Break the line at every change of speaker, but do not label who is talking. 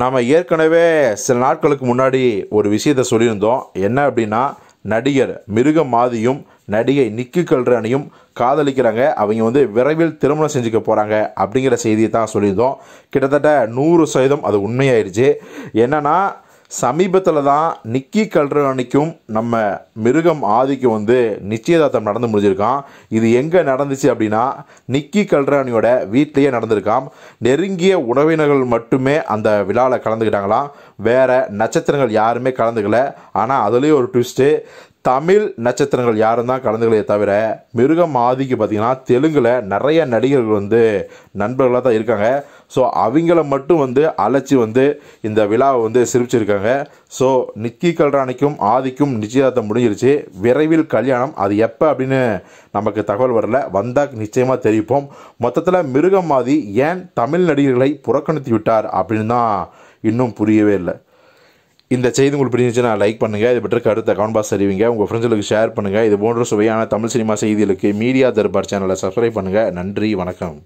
நாம் ஏற்கனவே சில நாட்களுக்கு முன்னாடி ஒரு விஷயத்த சொல்லியிருந்தோம் என்ன அப்படின்னா நடிகர் மிருக மாதியும் நடிகை நிக்கி கல்றனையும் காதலிக்கிறாங்க அவங்க வந்து விரைவில் திருமணம் செஞ்சுக்க போகிறாங்க அப்படிங்கிற செய்தியை தான் சொல்லியிருந்தோம் கிட்டத்தட்ட நூறு சதவீதம் அது உண்மையாயிருச்சு என்னென்னா சமீபத்தில் தான் நிக்கி கல்ரானிக்கும் நம்ம மிருகம் ஆதிக்கும் வந்து நிச்சயதார்த்தம் நடந்து முடிஞ்சிருக்கான் இது எங்கே நடந்துச்சு அப்படின்னா நிக்கி கல்றாணியோட வீட்லேயே நடந்திருக்கான் நெருங்கிய உறவினர்கள் மட்டுமே அந்த விழாவில் கலந்துக்கிட்டாங்களாம் வேறு நட்சத்திரங்கள் யாருமே கலந்துக்கல ஆனால் அதுலேயும் ஒரு ட்விஸ்ட்டு தமிழ் நட்சத்திரங்கள் யாரும் தான் கலந்துகளே தவிர மிருகம் ஆதிக்கு பார்த்திங்கன்னா தெலுங்கில் நிறைய நடிகர்கள் வந்து நண்பர்களாக தான் இருக்காங்க ஸோ அவங்கள மட்டும் வந்து அழைச்சி வந்து இந்த விழாவை வந்து சிரிச்சிருக்காங்க ஸோ நிக்கி கல்ராணிக்கும் ஆதிக்கும் நிச்சயதார்த்தம் முடிஞ்சிருச்சு விரைவில் கல்யாணம் அது எப்போ அப்படின்னு நமக்கு தகவல் வரல வந்தால் நிச்சயமாக தெரிவிப்போம் மொத்தத்தில் மிருகம் மாதி ஏன் தமிழ் நடிகர்களை புறக்கணித்து விட்டார் அப்படின்னு தான் இன்னும் புரியவே இல்லை இந்த செய்தி உங்களுக்கு பிடிச்சிருந்துச்சுன்னா லைக் பண்ணுங்கள் இது பற்றி கருத்தை கமெண்ட் பாக்ஸ் தெரிவிங்க உங்கள் ஃப்ரெண்ட்ஸுக்கு ஷேர் பண்ணுங்கள் இது போன்ற சுவையான தமிழ் சினிமா செய்திகளுக்கு மீடியா தர்பார் சேனலை சப்ஸ்கிரைப் பண்ணுங்கள் நன்றி வணக்கம்